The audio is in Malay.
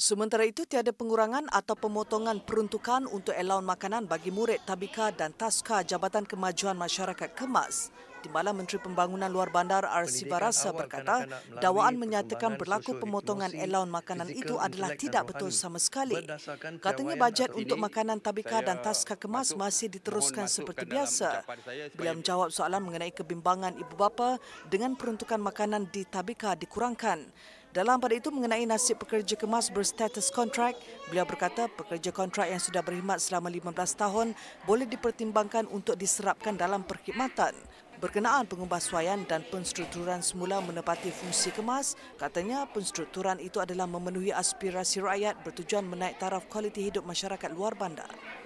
Sementara itu, tiada pengurangan atau pemotongan peruntukan untuk elaun makanan bagi murid Tabika dan Taska Jabatan Kemajuan Masyarakat Kemas. Timbalan Menteri Pembangunan Luar Bandar R.C. Barasa berkata, dakwaan menyatakan berlaku pemotongan elaun makanan itu adalah tidak betul sama sekali. Katanya bajet untuk makanan Tabika dan Taska Kemas masih diteruskan seperti biasa. Beliau menjawab soalan mengenai kebimbangan ibu bapa dengan peruntukan makanan di Tabika dikurangkan. Dalam pada itu mengenai nasib pekerja kemas berstatus kontrak, beliau berkata pekerja kontrak yang sudah berkhidmat selama 15 tahun boleh dipertimbangkan untuk diserapkan dalam perkhidmatan. Berkenaan pengubahsuaian dan penstrukturan semula menepati fungsi kemas, katanya penstrukturan itu adalah memenuhi aspirasi rakyat bertujuan menaik taraf kualiti hidup masyarakat luar bandar.